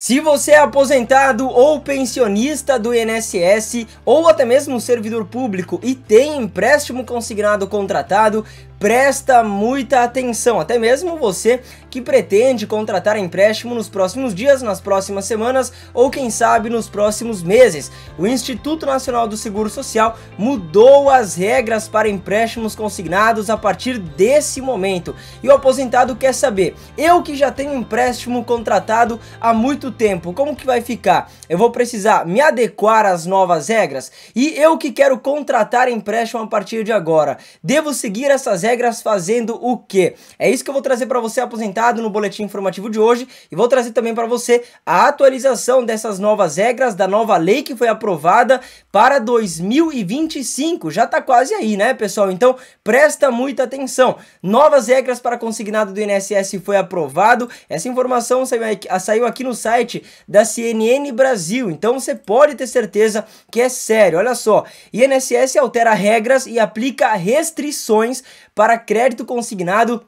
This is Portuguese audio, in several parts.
Se você é aposentado ou pensionista do INSS ou até mesmo servidor público e tem empréstimo consignado contratado, presta muita atenção, até mesmo você que pretende contratar empréstimo nos próximos dias, nas próximas semanas ou quem sabe nos próximos meses. O Instituto Nacional do Seguro Social mudou as regras para empréstimos consignados a partir desse momento. E o aposentado quer saber: eu que já tenho empréstimo contratado há muito tempo, como que vai ficar? Eu vou precisar me adequar às novas regras? E eu que quero contratar empréstimo a partir de agora, devo seguir essas regras? regras fazendo o quê? É isso que eu vou trazer para você aposentado no boletim informativo de hoje e vou trazer também para você a atualização dessas novas regras da nova lei que foi aprovada para 2025. Já está quase aí, né, pessoal? Então, presta muita atenção. Novas regras para consignado do INSS foi aprovado. Essa informação saiu aqui ah, no site da CNN Brasil. Então, você pode ter certeza que é sério. Olha só, INSS altera regras e aplica restrições para crédito consignado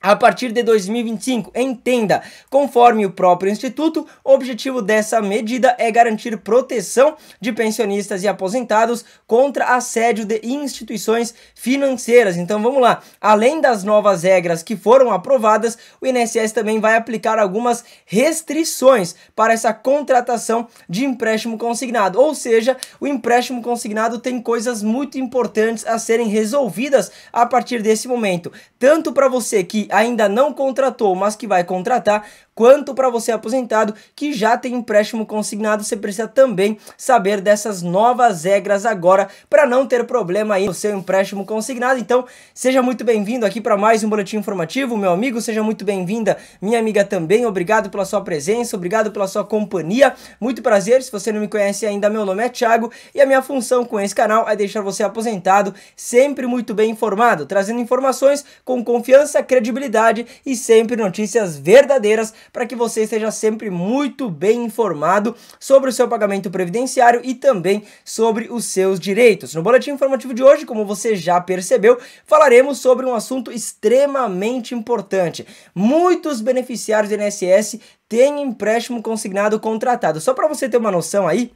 a partir de 2025. Entenda, conforme o próprio Instituto, o objetivo dessa medida é garantir proteção de pensionistas e aposentados contra assédio de instituições financeiras. Então vamos lá, além das novas regras que foram aprovadas, o INSS também vai aplicar algumas restrições para essa contratação de empréstimo consignado. Ou seja, o empréstimo consignado tem coisas muito importantes a serem resolvidas a partir desse momento, tanto para você que ainda não contratou, mas que vai contratar, quanto para você aposentado que já tem empréstimo consignado. Você precisa também saber dessas novas regras agora para não ter problema aí no seu empréstimo consignado. Então, seja muito bem-vindo aqui para mais um boletim informativo, meu amigo. Seja muito bem-vinda, minha amiga também. Obrigado pela sua presença, obrigado pela sua companhia. Muito prazer. Se você não me conhece ainda, meu nome é Thiago e a minha função com esse canal é deixar você aposentado sempre muito bem informado, trazendo informações com confiança, credibilidade e sempre notícias verdadeiras para que você esteja sempre muito bem informado sobre o seu pagamento previdenciário e também sobre os seus direitos. No boletim informativo de hoje, como você já percebeu, falaremos sobre um assunto extremamente importante. Muitos beneficiários do INSS têm empréstimo consignado contratado. Só para você ter uma noção aí,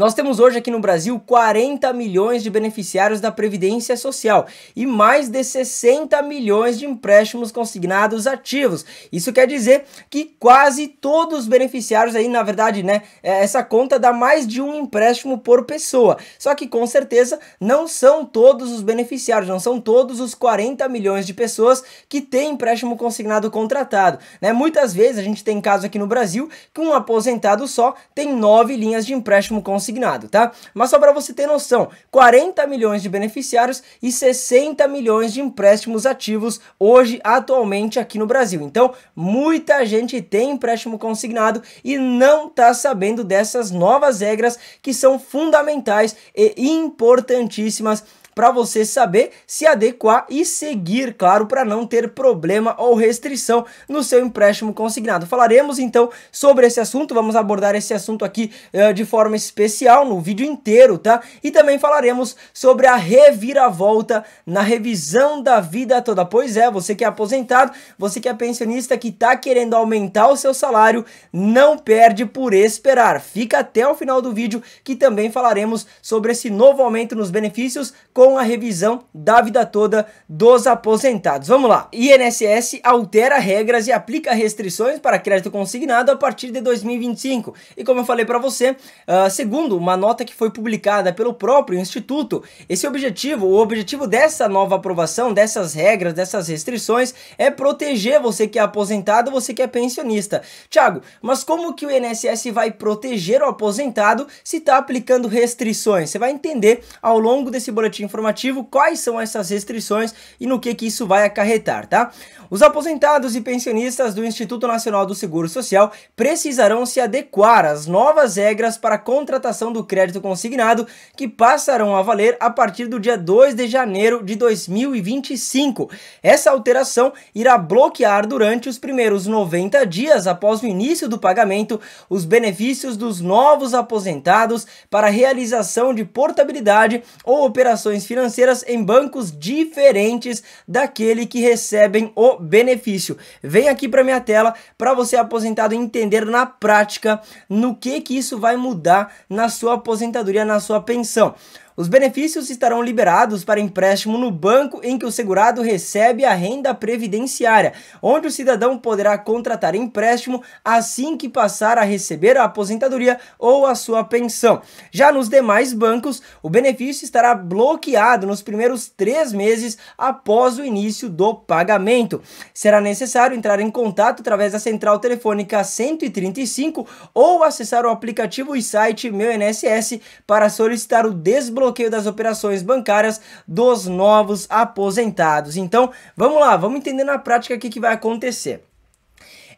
nós temos hoje aqui no Brasil 40 milhões de beneficiários da Previdência Social e mais de 60 milhões de empréstimos consignados ativos. Isso quer dizer que quase todos os beneficiários aí, na verdade, né, é, essa conta dá mais de um empréstimo por pessoa. Só que com certeza não são todos os beneficiários, não são todos os 40 milhões de pessoas que têm empréstimo consignado contratado. Né? Muitas vezes a gente tem casos aqui no Brasil que um aposentado só tem nove linhas de empréstimo consignado consignado, tá? Mas só para você ter noção, 40 milhões de beneficiários e 60 milhões de empréstimos ativos hoje atualmente aqui no Brasil. Então, muita gente tem empréstimo consignado e não está sabendo dessas novas regras que são fundamentais e importantíssimas para você saber se adequar e seguir, claro, para não ter problema ou restrição no seu empréstimo consignado. Falaremos então sobre esse assunto, vamos abordar esse assunto aqui uh, de forma especial no vídeo inteiro, tá? E também falaremos sobre a reviravolta na revisão da vida toda. Pois é, você que é aposentado, você que é pensionista que está querendo aumentar o seu salário, não perde por esperar. Fica até o final do vídeo que também falaremos sobre esse novo aumento nos benefícios com a revisão da vida toda dos aposentados. Vamos lá. INSS altera regras e aplica restrições para crédito consignado a partir de 2025. E como eu falei para você, uh, segundo uma nota que foi publicada pelo próprio instituto, esse objetivo, o objetivo dessa nova aprovação, dessas regras, dessas restrições, é proteger você que é aposentado, você que é pensionista. Tiago, mas como que o INSS vai proteger o aposentado se está aplicando restrições? Você vai entender ao longo desse boletim informativo quais são essas restrições e no que, que isso vai acarretar, tá? Os aposentados e pensionistas do Instituto Nacional do Seguro Social precisarão se adequar às novas regras para a contratação do crédito consignado que passarão a valer a partir do dia 2 de janeiro de 2025. Essa alteração irá bloquear durante os primeiros 90 dias após o início do pagamento os benefícios dos novos aposentados para realização de portabilidade ou operações financeiras em bancos diferentes daquele que recebem o benefício. Vem aqui para minha tela para você aposentado entender na prática no que que isso vai mudar na sua aposentadoria, na sua pensão. Os benefícios estarão liberados para empréstimo no banco em que o segurado recebe a renda previdenciária, onde o cidadão poderá contratar empréstimo assim que passar a receber a aposentadoria ou a sua pensão. Já nos demais bancos, o benefício estará bloqueado nos primeiros três meses após o início do pagamento. Será necessário entrar em contato através da central telefônica 135 ou acessar o aplicativo e site Meu INSS para solicitar o desbloqueio bloqueio das operações bancárias dos novos aposentados. Então, vamos lá, vamos entender na prática o que, que vai acontecer.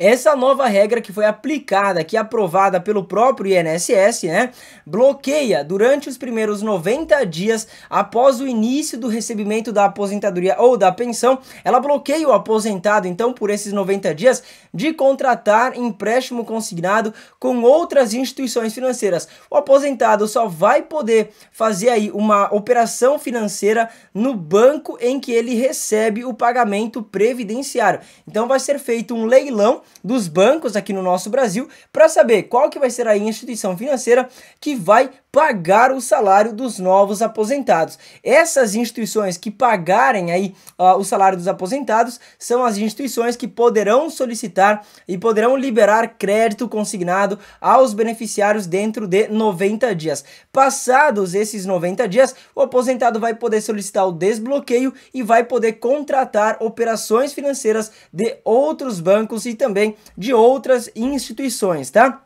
Essa nova regra que foi aplicada, que é aprovada pelo próprio INSS, né, bloqueia durante os primeiros 90 dias após o início do recebimento da aposentadoria ou da pensão, ela bloqueia o aposentado, então, por esses 90 dias, de contratar empréstimo consignado com outras instituições financeiras. O aposentado só vai poder fazer aí uma operação financeira no banco em que ele recebe o pagamento previdenciário. Então vai ser feito um leilão dos bancos aqui no nosso Brasil para saber qual que vai ser a instituição financeira que vai pagar o salário dos novos aposentados. Essas instituições que pagarem aí uh, o salário dos aposentados são as instituições que poderão solicitar e poderão liberar crédito consignado aos beneficiários dentro de 90 dias. Passados esses 90 dias, o aposentado vai poder solicitar o desbloqueio e vai poder contratar operações financeiras de outros bancos e também de outras instituições, tá?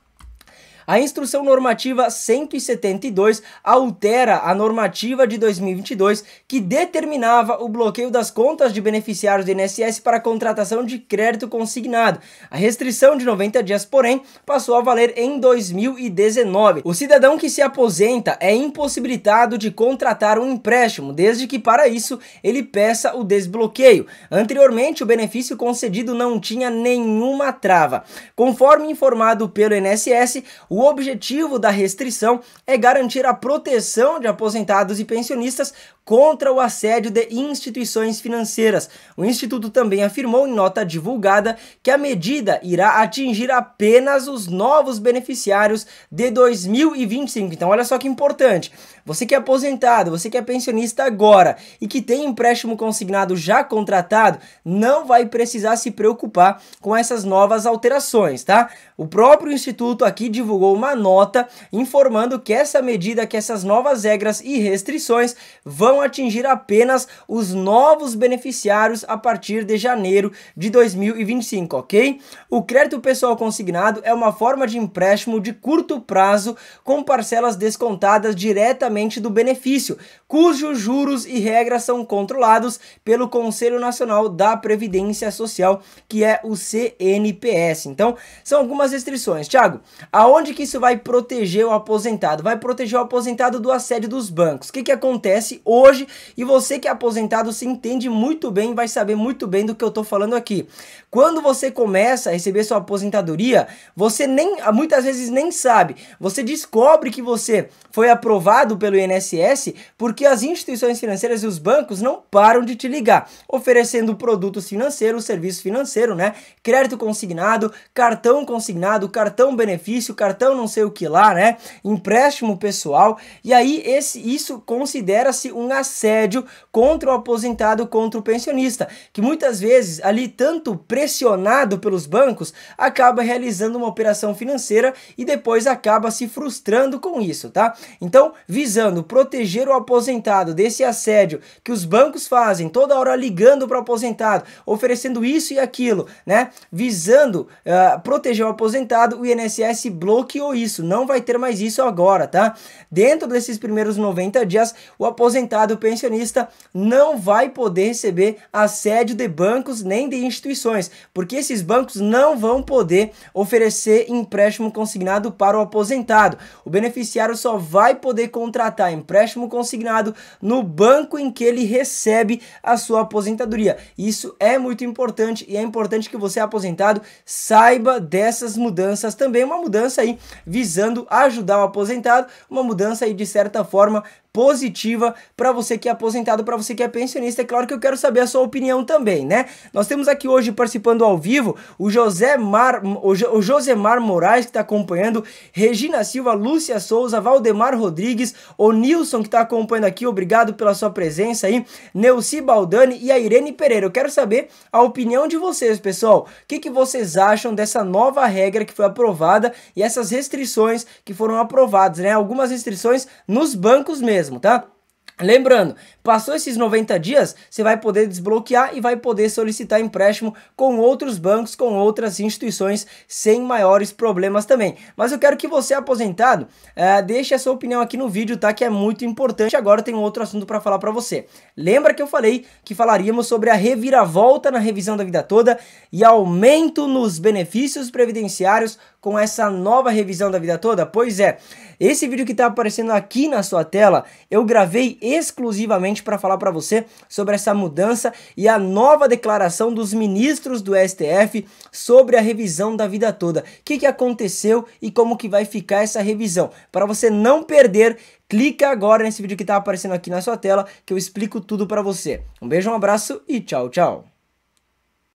A Instrução Normativa 172 altera a normativa de 2022 que determinava o bloqueio das contas de beneficiários do INSS para contratação de crédito consignado. A restrição de 90 dias, porém, passou a valer em 2019. O cidadão que se aposenta é impossibilitado de contratar um empréstimo, desde que para isso ele peça o desbloqueio. Anteriormente, o benefício concedido não tinha nenhuma trava. Conforme informado pelo INSS, o o objetivo da restrição é garantir a proteção de aposentados e pensionistas contra o assédio de instituições financeiras. O Instituto também afirmou, em nota divulgada, que a medida irá atingir apenas os novos beneficiários de 2025. Então, olha só que importante. Você que é aposentado, você que é pensionista agora e que tem empréstimo consignado já contratado, não vai precisar se preocupar com essas novas alterações, tá? O próprio Instituto aqui divulgou divulgou uma nota informando que essa medida, que essas novas regras e restrições vão atingir apenas os novos beneficiários a partir de janeiro de 2025, ok? O crédito pessoal consignado é uma forma de empréstimo de curto prazo com parcelas descontadas diretamente do benefício, cujos juros e regras são controlados pelo Conselho Nacional da Previdência Social, que é o CNPS. Então, são algumas restrições. Tiago, aonde que isso vai proteger o aposentado? Vai proteger o aposentado do assédio dos bancos. O que, que acontece hoje? E você que é aposentado se entende muito bem, vai saber muito bem do que eu estou falando aqui. Quando você começa a receber sua aposentadoria, você nem muitas vezes nem sabe. Você descobre que você foi aprovado pelo INSS porque as instituições financeiras e os bancos não param de te ligar, oferecendo produtos financeiros, serviços financeiros, né? Crédito consignado, cartão consignado, cartão benefício, cartão cartão não sei o que lá, né? Empréstimo pessoal. E aí esse isso considera-se um assédio contra o aposentado, contra o pensionista, que muitas vezes ali tanto pressionado pelos bancos, acaba realizando uma operação financeira e depois acaba se frustrando com isso, tá? Então, visando proteger o aposentado desse assédio que os bancos fazem, toda hora ligando para o aposentado, oferecendo isso e aquilo, né? Visando uh, proteger o aposentado, o INSS bloqueia bloqueou isso, não vai ter mais isso agora, tá? Dentro desses primeiros 90 dias, o aposentado pensionista não vai poder receber assédio de bancos nem de instituições, porque esses bancos não vão poder oferecer empréstimo consignado para o aposentado. O beneficiário só vai poder contratar empréstimo consignado no banco em que ele recebe a sua aposentadoria. Isso é muito importante e é importante que você aposentado saiba dessas mudanças também, uma mudança aí visando ajudar o aposentado, uma mudança aí de certa forma positiva para você que é aposentado, para você que é pensionista. É claro que eu quero saber a sua opinião também, né? Nós temos aqui hoje participando ao vivo o José Mar, o, jo, o Josemar Moraes que está acompanhando, Regina Silva, Lúcia Souza, Valdemar Rodrigues, o Nilson que está acompanhando aqui, obrigado pela sua presença aí, Neuci Baldani e a Irene Pereira. Eu quero saber a opinião de vocês, pessoal. O que, que vocês acham dessa nova regra que foi aprovada e essas restrições que foram aprovadas, né? Algumas restrições nos bancos mesmo mesmo, tá? Lembrando, passou esses 90 dias, você vai poder desbloquear e vai poder solicitar empréstimo com outros bancos, com outras instituições, sem maiores problemas também. Mas eu quero que você, aposentado, eh, deixe a sua opinião aqui no vídeo, tá? Que é muito importante. Agora tem um outro assunto para falar para você. Lembra que eu falei que falaríamos sobre a reviravolta na revisão da vida toda e aumento nos benefícios previdenciários com essa nova revisão da vida toda? Pois é, esse vídeo que está aparecendo aqui na sua tela, eu gravei exclusivamente para falar para você sobre essa mudança e a nova declaração dos ministros do STF sobre a revisão da vida toda. O que, que aconteceu e como que vai ficar essa revisão? Para você não perder, clica agora nesse vídeo que está aparecendo aqui na sua tela que eu explico tudo para você. Um beijo, um abraço e tchau, tchau.